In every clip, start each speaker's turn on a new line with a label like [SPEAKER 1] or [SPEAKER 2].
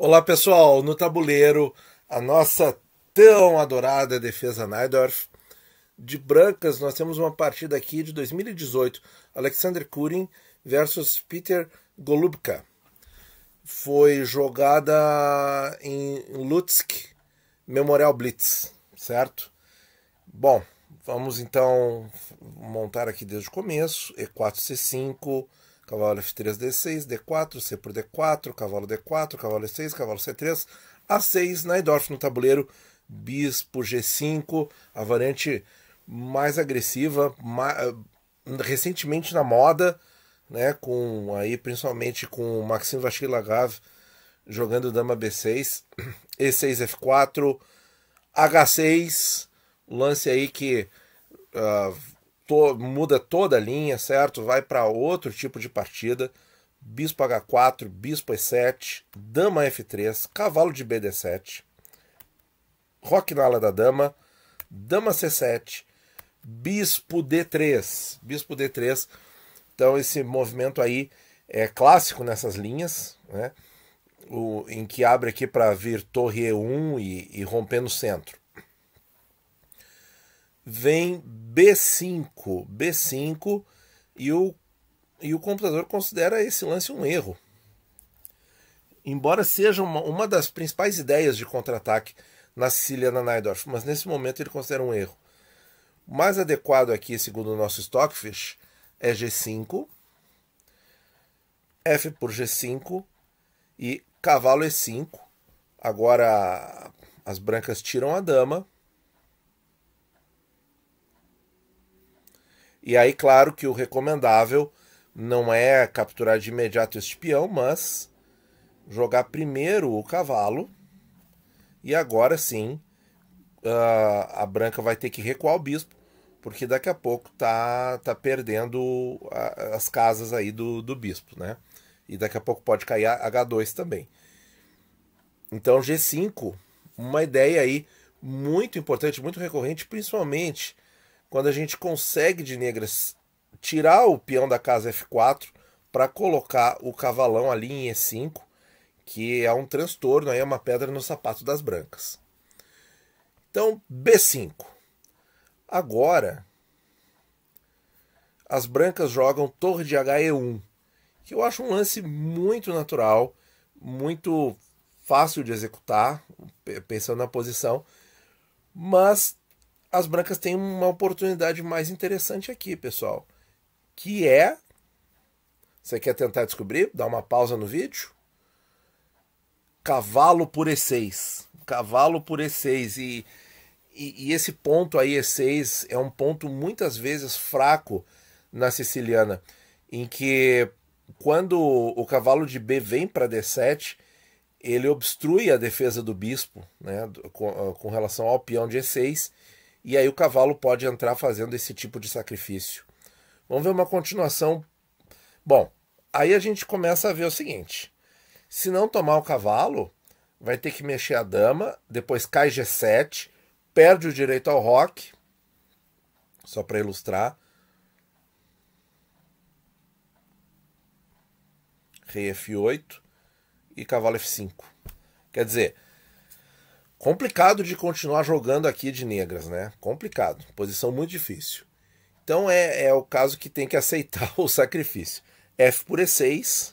[SPEAKER 1] Olá pessoal, no tabuleiro a nossa tão adorada defesa Naidorf. De brancas nós temos uma partida aqui de 2018, Alexander Kurin versus Peter Golubka. Foi jogada em Lutsk Memorial Blitz, certo? Bom, vamos então montar aqui desde o começo, E4, C5, cavalo F3, D6, D4, C por D4, cavalo D4, cavalo E6, cavalo C3, A6, Naidorf no tabuleiro, bispo G5, a variante mais agressiva, mais, eh, recentemente na moda, né, com aí principalmente com o maxim Lagave jogando dama B6, E6 F4, H6, lance aí que uh, to, muda toda a linha, certo? Vai para outro tipo de partida. Bispo H4, Bispo E7, Dama F3, Cavalo de BD7, Roque na ala da Dama, Dama C7, Bispo D3. Bispo D3. Então esse movimento aí é clássico nessas linhas, né? O, em que abre aqui para vir torre E1 e, e romper no centro vem B5, B5 e o, e o computador considera esse lance um erro. Embora seja uma, uma das principais ideias de contra-ataque na Sicília na Naidorf, mas nesse momento ele considera um erro. O mais adequado aqui, segundo o nosso Stockfish, é G5, F por G5 e cavalo E5. Agora as brancas tiram a dama. E aí, claro que o recomendável não é capturar de imediato o peão mas jogar primeiro o cavalo. E agora sim, ah, a branca vai ter que recuar o bispo, porque daqui a pouco tá, tá perdendo as casas aí do, do bispo, né? E daqui a pouco pode cair H2 também. Então G5, uma ideia aí muito importante, muito recorrente, principalmente quando a gente consegue de negras tirar o peão da casa F4 para colocar o cavalão ali em E5, que é um transtorno, aí é uma pedra no sapato das brancas. Então, B5. Agora, as brancas jogam torre de HE1, que eu acho um lance muito natural, muito fácil de executar, pensando na posição, mas as brancas têm uma oportunidade mais interessante aqui, pessoal. Que é. Você quer tentar descobrir? Dá uma pausa no vídeo. Cavalo por E6. Cavalo por E6. E, e, e esse ponto aí, E6, é um ponto muitas vezes fraco na siciliana. Em que quando o cavalo de B vem para D7, ele obstrui a defesa do bispo né, com, com relação ao peão de E6 e aí o cavalo pode entrar fazendo esse tipo de sacrifício. Vamos ver uma continuação. Bom, aí a gente começa a ver o seguinte: se não tomar o cavalo, vai ter que mexer a dama, depois cai G7, perde o direito ao rock. Só para ilustrar. Rei F8 e cavalo F5. Quer dizer, complicado de continuar jogando aqui de negras, né? Complicado, posição muito difícil. Então é, é o caso que tem que aceitar o sacrifício. F por E6,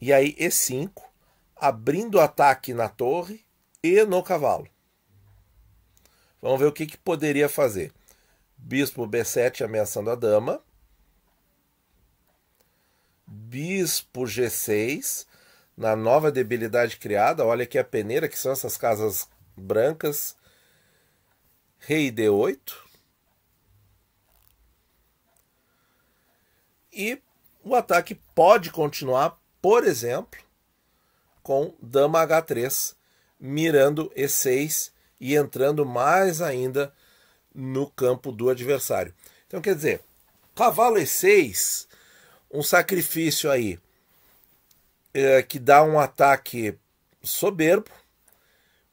[SPEAKER 1] e aí E5, abrindo o ataque na torre e no cavalo. Vamos ver o que, que poderia fazer. Bispo B7 ameaçando a dama. Bispo G6 na nova debilidade criada. Olha aqui a peneira, que são essas casas brancas. Rei D8. E o ataque pode continuar, por exemplo, com Dama H3, mirando E6 e entrando mais ainda no campo do adversário. Então, quer dizer, cavalo E6, um sacrifício aí é, que dá um ataque soberbo,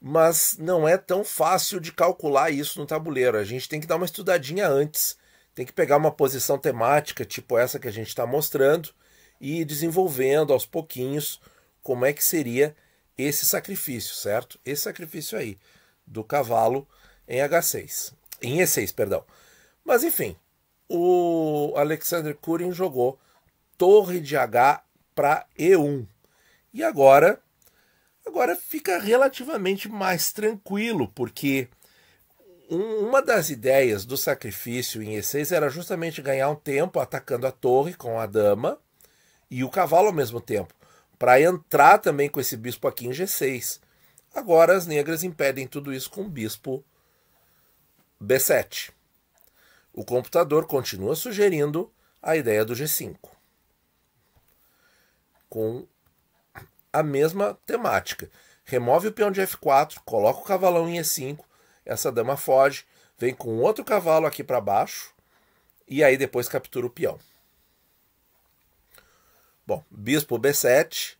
[SPEAKER 1] mas não é tão fácil de calcular isso no tabuleiro. A gente tem que dar uma estudadinha antes, tem que pegar uma posição temática, tipo essa que a gente está mostrando, e ir desenvolvendo aos pouquinhos como é que seria esse sacrifício, certo? Esse sacrifício aí do cavalo em H6, em E6, perdão. Mas enfim, o Alexander Curing jogou torre de H para E1. E agora, agora fica relativamente mais tranquilo, porque uma das ideias do sacrifício em E6 era justamente ganhar um tempo atacando a torre com a dama e o cavalo ao mesmo tempo, para entrar também com esse bispo aqui em G6. Agora as negras impedem tudo isso com o bispo B7. O computador continua sugerindo a ideia do G5 com a mesma temática. Remove o peão de F4, coloca o cavalão em E5, essa dama foge, vem com outro cavalo aqui para baixo e aí depois captura o peão. Bom, bispo B7,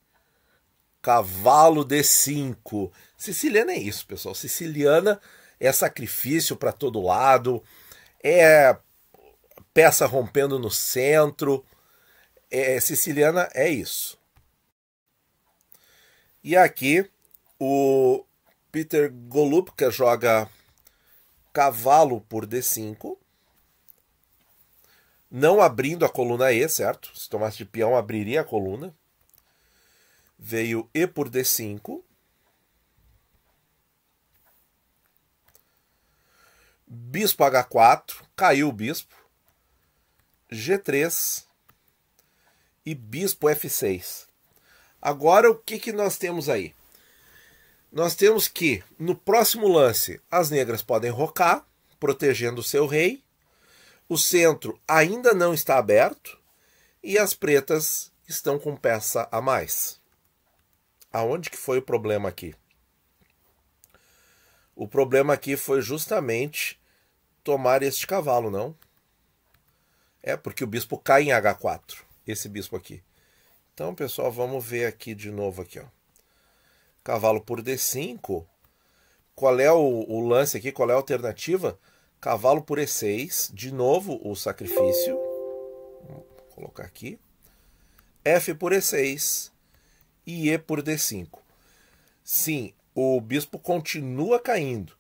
[SPEAKER 1] cavalo D5. Siciliana é isso, pessoal. Siciliana é sacrifício para todo lado, é peça rompendo no centro. É, siciliana é isso. E aqui o Peter Golubka joga cavalo por D5, não abrindo a coluna E, certo? Se tomasse de peão, abriria a coluna. Veio E por D5. Bispo H4, caiu o bispo. G3 e bispo F6. Agora, o que, que nós temos aí? Nós temos que, no próximo lance, as negras podem rocar, protegendo o seu rei. O centro ainda não está aberto. E as pretas estão com peça a mais. Aonde que foi o problema aqui? O problema aqui foi justamente tomar este cavalo, não? É porque o bispo cai em H4, esse bispo aqui. Então, pessoal, vamos ver aqui de novo aqui, ó. Cavalo por D5. Qual é o, o lance aqui? Qual é a alternativa? Cavalo por E6. De novo o sacrifício. Vou colocar aqui. F por E6 e E por D5. Sim, o bispo continua caindo.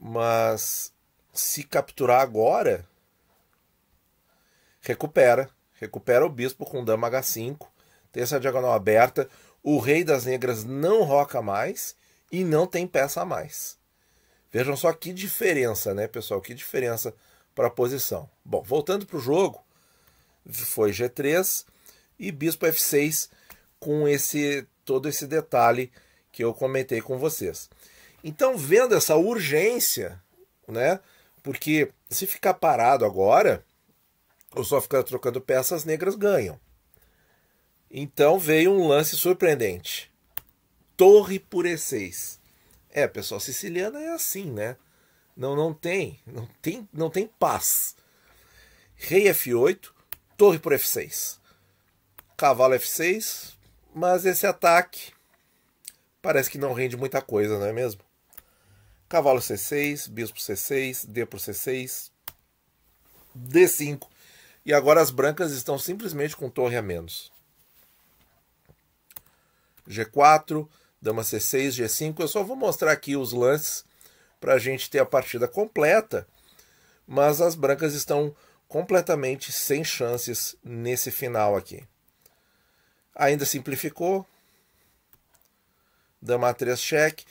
[SPEAKER 1] Mas se capturar agora, recupera recupera o bispo com dama h5, tem essa diagonal aberta, o rei das negras não roca mais e não tem peça a mais. Vejam só que diferença, né, pessoal? Que diferença para a posição. Bom, voltando para o jogo, foi G3 e bispo F6 com esse todo esse detalhe que eu comentei com vocês. Então, vendo essa urgência, né? Porque se ficar parado agora, ou só ficar trocando peças negras ganham. Então veio um lance surpreendente. Torre por E6. É, pessoal, siciliana é assim, né? Não, não tem, não tem, não tem paz. Rei F8, torre por F6. Cavalo F6, mas esse ataque parece que não rende muita coisa, não é mesmo? Cavalo C6, bispo C6, D por C6, D5 e agora as brancas estão simplesmente com torre a menos. G4, dama C6, G5. Eu só vou mostrar aqui os lances para a gente ter a partida completa. Mas as brancas estão completamente sem chances nesse final aqui. Ainda simplificou. Dama 3 cheque.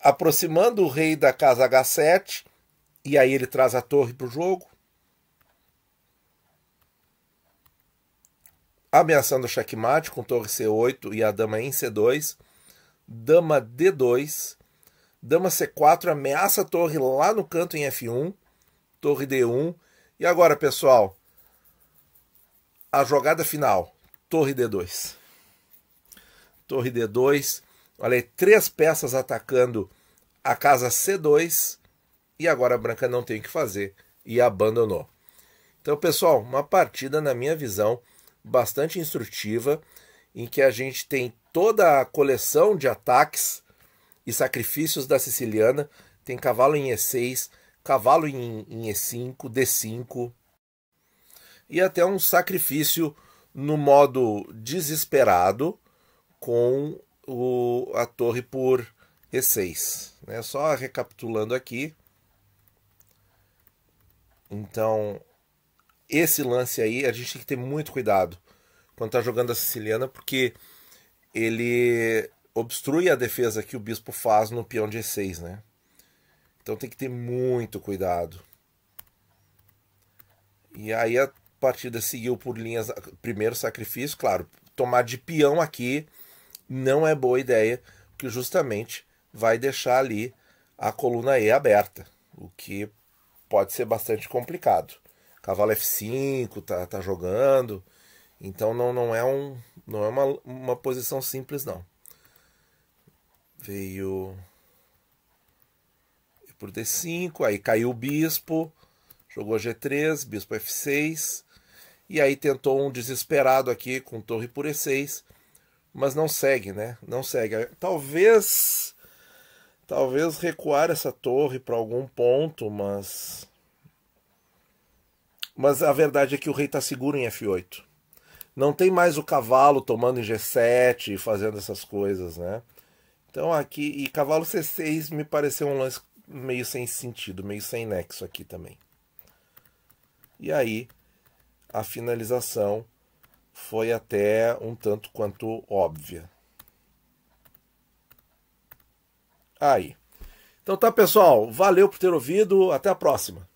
[SPEAKER 1] Aproximando o rei da casa H7. E aí ele traz a torre para o jogo. ameaçando o checkmate com torre C8 e a dama em C2, dama D2, dama C4 ameaça a torre lá no canto em F1, torre D1. E agora, pessoal, a jogada final, torre D2. Torre D2, olha aí, três peças atacando a casa C2 e agora a branca não tem o que fazer e abandonou. Então, pessoal, uma partida na minha visão bastante instrutiva, em que a gente tem toda a coleção de ataques e sacrifícios da siciliana. Tem cavalo em E6, cavalo em, em E5, D5 e até um sacrifício no modo desesperado com o, a torre por E6. Né? Só recapitulando aqui. Então, esse lance aí a gente tem que ter muito cuidado quando tá jogando a siciliana, porque ele obstrui a defesa que o bispo faz no peão de E6, né? Então tem que ter muito cuidado. E aí a partida seguiu por linhas. Primeiro sacrifício, claro, tomar de peão aqui não é boa ideia, porque justamente vai deixar ali a coluna E aberta, o que pode ser bastante complicado. Cavalo F5 tá, tá jogando. Então não, não é, um, não é uma, uma posição simples, não. Veio por D5, aí caiu o bispo, jogou G3, bispo F6, e aí tentou um desesperado aqui com torre por E6, mas não segue, né? Não segue. Talvez talvez recuar essa torre para algum ponto, mas mas a verdade é que o rei está seguro em F8. Não tem mais o cavalo tomando em G7 e fazendo essas coisas, né? Então aqui, e cavalo C6 me pareceu um lance meio sem sentido, meio sem nexo aqui também. E aí, a finalização foi até um tanto quanto óbvia. Aí. Então tá, pessoal. Valeu por ter ouvido. Até a próxima.